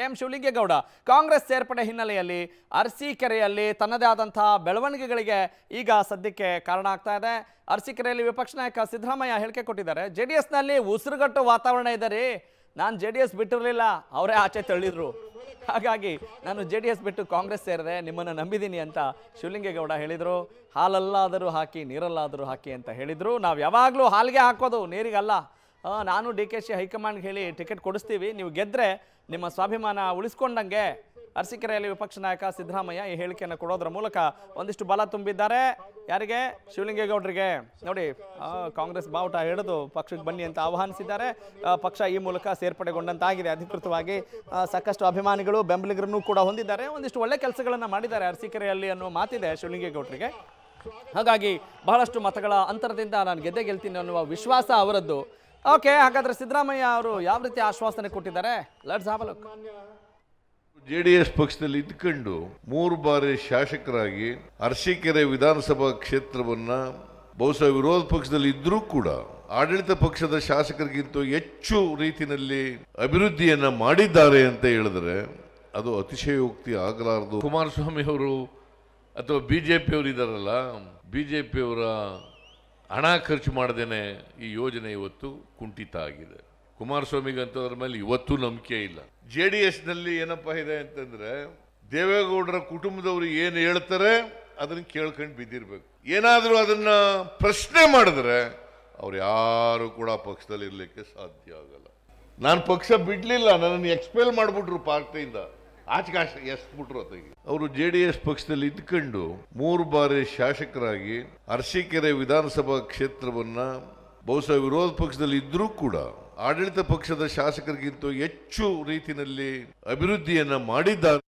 M Shivalingegowda Congress ಸೇರ್ಪಡೆ ಹಿನ್ನೆಲೆಯಲ್ಲಿ ಅರಸೀಕೆರೆಯಲ್ಲಿ ತನ್ನದೇ ಆದಂತಹ ಬೆಳವಣಿಗೆಗಳಿಗೆ ಈಗ ಸದ್ಯಕ್ಕೆ ಕಾರಣ ಆಗ್ತಾ ಇದೆ ಕೆರೆಯಲ್ಲಿ ವಿಪಕ್ಷ ನಾಯಕ ಸಿದ್ದರಾಮಯ್ಯ ಹೇಳಿಕೆ ಕೊಟ್ಟಿದ್ದಾರೆ ಜೆ ಡಿ ಎಸ್ನಲ್ಲಿ ಉಸಿರುಗಟ್ಟು ವಾತಾವರಣ ಇದೆ ರೀ ನಾನು ಜೆ ಡಿ ಎಸ್ ಬಿಟ್ಟಿರಲಿಲ್ಲ ಅವರೇ ಆಚೆ ತಳ್ಳಿದ್ರು ಹಾಗಾಗಿ ನಾನು ಜೆ ಡಿ ಎಸ್ ಬಿಟ್ಟು ಕಾಂಗ್ರೆಸ್ ಸೇರಿದೆ ನಿಮ್ಮನ್ನು ನಂಬಿದ್ದೀನಿ ಅಂತ ಶಿವಲಿಂಗೇಗೌಡ ಹೇಳಿದರು ಹಾಲಲ್ಲಾದರೂ ಹಾಕಿ ನೀರಲ್ಲಾದರೂ ಹಾಕಿ ಅಂತ ಹೇಳಿದರು ನಾವು ಯಾವಾಗಲೂ ಹಾಲಿಗೆ ಹಾಕೋದು ನೀರಿಗಲ್ಲ ನಾನು ಡಿ ಕೆ ಶಿ ಹೈಕಮಾಂಡ್ಗೆ ಹೇಳಿ ಟಿಕೆಟ್ ಕೊಡಿಸ್ತೀವಿ ನೀವು ಗೆದ್ದರೆ ನಿಮ್ಮ ಸ್ವಾಭಿಮಾನ ಉಳಿಸ್ಕೊಂಡಂಗೆ ಅರಸಿಕೆರೆಯಲ್ಲಿ ವಿಪಕ್ಷ ನಾಯಕ ಸಿದ್ದರಾಮಯ್ಯ ಈ ಹೇಳಿಕೆಯನ್ನು ಕೊಡೋದ್ರ ಮೂಲಕ ಒಂದಿಷ್ಟು ಬಲ ತುಂಬಿದ್ದಾರೆ ಯಾರಿಗೆ ಶಿವಲಿಂಗೇಗೌಡರಿಗೆ ನೋಡಿ ಕಾಂಗ್ರೆಸ್ ಬಾವುಟ ಹಿಡಿದು ಪಕ್ಷಕ್ಕೆ ಬನ್ನಿ ಅಂತ ಆಹ್ವಾನಿಸಿದ್ದಾರೆ ಪಕ್ಷ ಈ ಮೂಲಕ ಸೇರ್ಪಡೆಗೊಂಡಂತಾಗಿದೆ ಅಧಿಕೃತವಾಗಿ ಸಾಕಷ್ಟು ಅಭಿಮಾನಿಗಳು ಬೆಂಬಲಿಗರನ್ನು ಕೂಡ ಹೊಂದಿದ್ದಾರೆ ಒಂದಿಷ್ಟು ಒಳ್ಳೆ ಕೆಲಸಗಳನ್ನು ಮಾಡಿದ್ದಾರೆ ಅರಸಿಕೆರೆಯಲ್ಲಿ ಅನ್ನೋ ಮಾತಿದೆ ಶಿವಲಿಂಗೇಗೌಡರಿಗೆ ಹಾಗಾಗಿ ಬಹಳಷ್ಟು ಮತಗಳ ಅಂತರದಿಂದ ನಾನು ಗೆದ್ದೆ ಗೆಲ್ತೀನಿ ಅನ್ನುವ ವಿಶ್ವಾಸ ಅವರದ್ದು ಓಕೆ ಹಾಗಾದ್ರೆ ಸಿದ್ದರಾಮಯ್ಯ ಅವರು ಯಾವ ರೀತಿ ಆಶ್ವಾಸನೆ ಕೊಟ್ಟಿದ್ದಾರೆ let's have J D S ಪಕ್ಷದಲ್ಲಿ ಇದ್ಕೊಂಡು ಮೂರು ಬಾರಿ ಶಾಸಕರಾಗಿ ಅರಸೀಕೆರೆ ವಿಧಾನಸಭಾ ಕ್ಷೇತ್ರವನ್ನ ಬಹುಶಃ ವಿರೋಧ ಪಕ್ಷದಲ್ಲಿ ಇದ್ರೂ ಕೂಡ ಆಡಳಿತ ಪಕ್ಷದ ಶಾಸಕರಿಗಿಂತ ಹೆಚ್ಚು ರೀತಿಯಲ್ಲಿ ಅಭಿವೃದ್ಧಿಯನ್ನ ಮಾಡಿದ್ದಾರೆ ಅಂತ ಹೇಳಿದ್ರೆ ಅದು ಅತಿಶಯೋಕ್ತಿ ಆಗಲಾರದು ಕುಮಾರಸ್ವಾಮಿ ಅವರು ಅಥವಾ ಬಿಜೆಪಿಯವರು ಇದ್ದಾರಲ್ಲ ಬಿಜೆಪಿಯವರ ಹಣ ಖರ್ಚು ಮಾಡದೇನೆ ಈ ಯೋಜನೆ ಇವತ್ತು ಕುಂಠಿತ ಆಗಿದೆ ಕುಮಾರಸ್ವಾಮಿಗಂತದ್ರ ಅದ್ರ ಮೇಲೆ ಇವತ್ತು ನಂಬಿಕೆ ಇಲ್ಲ ಜೆ ಡಿ ಎಸ್ನಲ್ಲಿ ಏನಪ್ಪ ಇದೆ ಅಂತಂದ್ರೆ ದೇವೇಗೌಡರ ಕುಟುಂಬದವರು ಏನು ಹೇಳ್ತಾರೆ ಅದನ್ನು ಕೇಳ್ಕೊಂಡು ಬಿದ್ದಿರ್ಬೇಕು ಏನಾದರೂ ಅದನ್ನು ಪ್ರಶ್ನೆ ಮಾಡಿದ್ರೆ ಅವ್ರು ಯಾರು ಕೂಡ ಪಕ್ಷದಲ್ಲಿ ಇರಲಿಕ್ಕೆ ಸಾಧ್ಯ ಆಗಲ್ಲ ನಾನು ಪಕ್ಷ ಬಿಡಲಿಲ್ಲ ನನ್ನನ್ನು ಎಕ್ಸ್ಪೆಲ್ ಮಾಡ್ಬಿಟ್ರು ಪಾರ್ಟಿಯಿಂದ ಆಚಕಾಶ ಎಸ್ಬಿಟ್ರು ಅತಗೆ ಅವರು ಜೆ ಡಿ ಎಸ್ ಪಕ್ಷದಲ್ಲಿ ಇದ್ಕೊಂಡು ಮೂರು ಬಾರಿ ಶಾಸಕರಾಗಿ ಅರಸೀಕೆರೆ ವಿಧಾನಸಭಾ ಕ್ಷೇತ್ರವನ್ನ ಬಹುಶಃ ವಿರೋಧ ಪಕ್ಷದಲ್ಲಿ ಇದ್ರೂ ಕೂಡ ಆಡಳಿತ ಪಕ್ಷದ ಶಾಸಕರಿಗಿಂತ ಹೆಚ್ಚು ರೀತಿಯಲ್ಲಿ ಅಭಿವೃದ್ಧಿಯನ್ನ ಮಾಡಿದ್ದಾರೆ